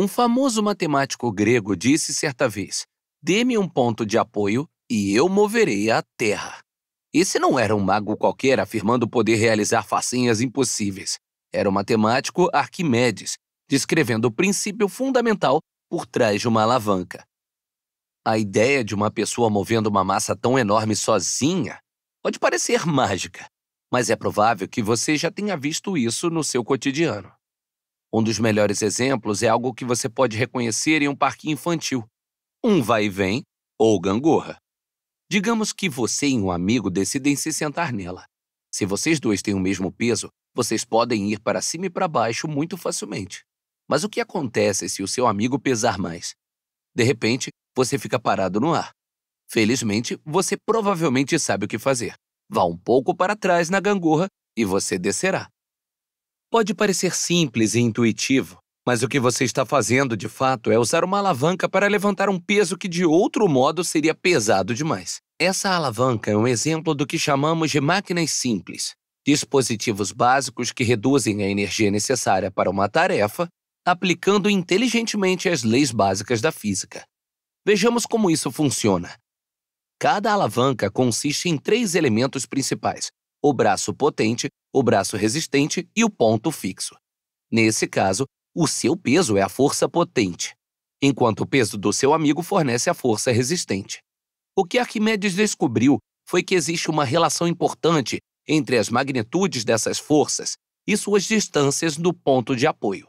Um famoso matemático grego disse certa vez: Dê-me um ponto de apoio e eu moverei a Terra. Esse não era um mago qualquer afirmando poder realizar façanhas impossíveis. Era o matemático Arquimedes, descrevendo o princípio fundamental por trás de uma alavanca. A ideia de uma pessoa movendo uma massa tão enorme sozinha pode parecer mágica, mas é provável que você já tenha visto isso no seu cotidiano. Um dos melhores exemplos é algo que você pode reconhecer em um parque infantil: um vai e vem ou gangorra. Digamos que você e um amigo decidem se sentar nela. Se vocês dois têm o mesmo peso, vocês podem ir para cima e para baixo muito facilmente. Mas o que acontece se o seu amigo pesar mais? De repente, você fica parado no ar. Felizmente, você provavelmente sabe o que fazer. Vá um pouco para trás na gangorra e você descerá. Pode parecer simples e intuitivo, mas o que você está fazendo de fato é usar uma alavanca para levantar um peso que de outro modo seria pesado demais. Essa alavanca é um exemplo do que chamamos de máquinas simples, dispositivos básicos que reduzem a energia necessária para uma tarefa, aplicando inteligentemente as leis básicas da física. Vejamos como isso funciona. Cada alavanca consiste em três elementos principais: o braço potente, o braço resistente e o ponto fixo. Nesse caso, o seu peso é a força potente, enquanto o peso do seu amigo fornece a força resistente. O que Arquimedes descobriu foi que existe uma relação importante entre as magnitudes dessas forças e suas distâncias do ponto de apoio.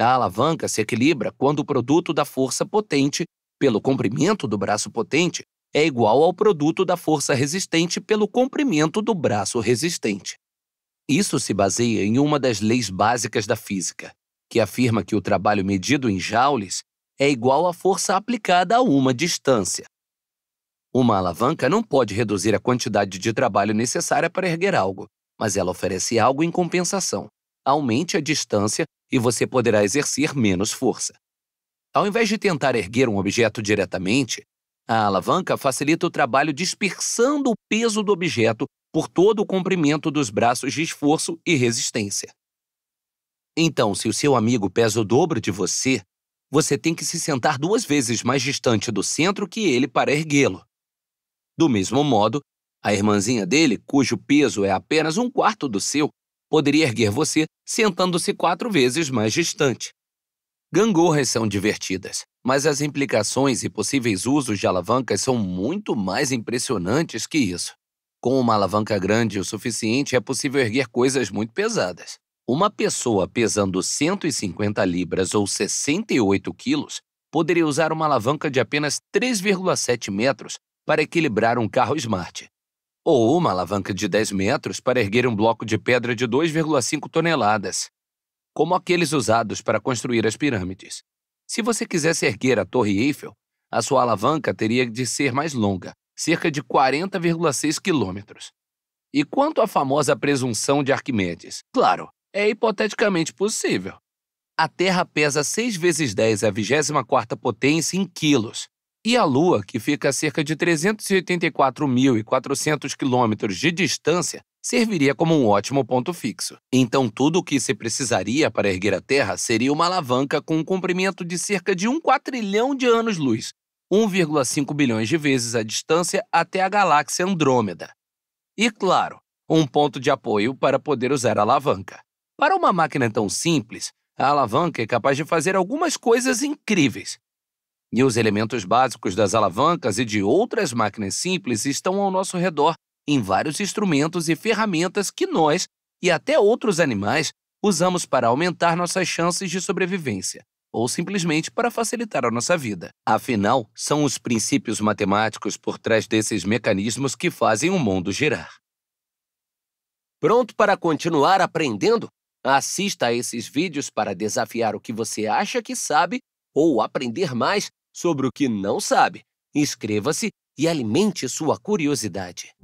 A alavanca se equilibra quando o produto da força potente pelo comprimento do braço potente é igual ao produto da força resistente pelo comprimento do braço resistente. Isso se baseia em uma das leis básicas da física, que afirma que o trabalho medido em joules é igual à força aplicada a uma distância. Uma alavanca não pode reduzir a quantidade de trabalho necessária para erguer algo, mas ela oferece algo em compensação. Aumente a distância e você poderá exercer menos força. Ao invés de tentar erguer um objeto diretamente, a alavanca facilita o trabalho dispersando o peso do objeto por todo o comprimento dos braços de esforço e resistência. Então, se o seu amigo pesa o dobro de você, você tem que se sentar duas vezes mais distante do centro que ele para erguê-lo. Do mesmo modo, a irmãzinha dele, cujo peso é apenas um quarto do seu, poderia erguer você sentando-se quatro vezes mais distante. Gangorras são divertidas, mas as implicações e possíveis usos de alavancas são muito mais impressionantes que isso. Com uma alavanca grande o suficiente, é possível erguer coisas muito pesadas. Uma pessoa pesando 150 libras ou 68 quilos poderia usar uma alavanca de apenas 3,7 metros para equilibrar um carro Smart, ou uma alavanca de 10 metros para erguer um bloco de pedra de 2,5 toneladas como aqueles usados para construir as pirâmides. Se você quisesse erguer a Torre Eiffel, a sua alavanca teria de ser mais longa, cerca de 40,6 quilômetros. E quanto à famosa presunção de Arquimedes? Claro, é hipoteticamente possível. A Terra pesa 6 vezes 10 a 24 potência em quilos, e a Lua, que fica a cerca de 384.400 quilômetros de distância, serviria como um ótimo ponto fixo. Então, tudo o que se precisaria para erguer a Terra seria uma alavanca com um comprimento de cerca de um quatrilhão de anos-luz, 1,5 bilhões de vezes a distância até a galáxia Andrômeda. E, claro, um ponto de apoio para poder usar a alavanca. Para uma máquina tão simples, a alavanca é capaz de fazer algumas coisas incríveis. E os elementos básicos das alavancas e de outras máquinas simples estão ao nosso redor em vários instrumentos e ferramentas que nós e até outros animais usamos para aumentar nossas chances de sobrevivência ou simplesmente para facilitar a nossa vida. Afinal, são os princípios matemáticos por trás desses mecanismos que fazem o mundo girar. Pronto para continuar aprendendo? Assista a esses vídeos para desafiar o que você acha que sabe ou aprender mais sobre o que não sabe. Inscreva-se e alimente sua curiosidade.